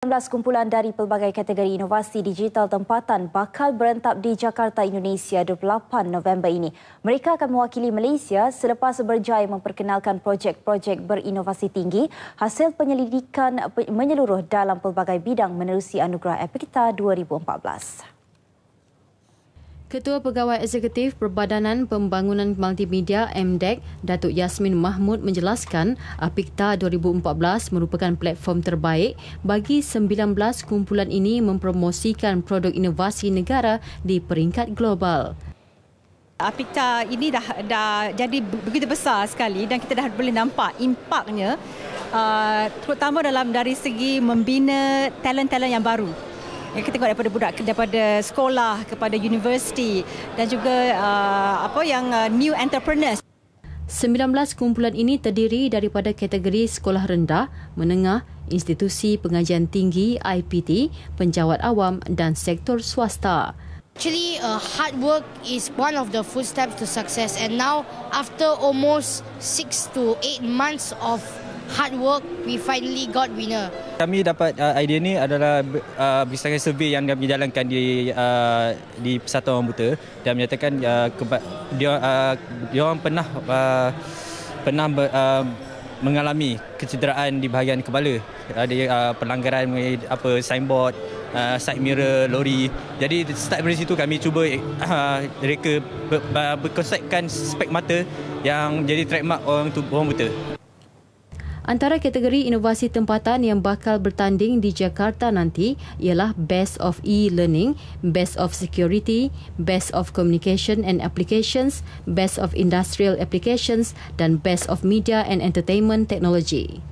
16 kumpulan dari pelbagai kategori inovasi digital tempatan bakal berentap di Jakarta, Indonesia 28 November ini. Mereka akan mewakili Malaysia selepas berjaya memperkenalkan projek-projek berinovasi tinggi hasil penyelidikan menyeluruh dalam pelbagai bidang menerusi anugerah Epikita 2014. Ketua Pegawai Eksekutif Perbadanan Pembangunan Multimedia MDEC, Datuk Yasmin Mahmud menjelaskan APIKTA 2014 merupakan platform terbaik bagi 19 kumpulan ini mempromosikan produk inovasi negara di peringkat global. APIKTA ini dah, dah jadi begitu besar sekali dan kita dah boleh nampak impaknya uh, terutama dalam dari segi membina talent-talent yang baru yang kita tengok daripada budak daripada sekolah kepada universiti dan juga uh, apa yang uh, new entrepreneurs 19 kumpulan ini terdiri daripada kategori sekolah rendah, menengah, institusi pengajian tinggi IPT, penjawat awam dan sektor swasta. Actually, uh, hard work is one of the footsteps to success. And now, after almost six to eight months of hard work, we finally got winner. Kami dapat uh, idea ni adalah uh, berdasarkan survey yang kami jalankan di uh, di Persatuan Orang Buta dan menyatakan uh, dia, uh, dia orang pernah uh, pernah uh, mengalami kecederaan di bahagian kepala. Ada uh, uh, pelanggaran apa signboard, uh, side mirror, lori. Jadi start dari situ kami cuba uh, reka ber, berkonsepkan spek mata yang jadi trademark orang, tu, orang buta. Antara kategori inovasi tempatan yang bakal bertanding di Jakarta nanti ialah Best of E-Learning, Best of Security, Best of Communication and Applications, Best of Industrial Applications dan Best of Media and Entertainment Technology.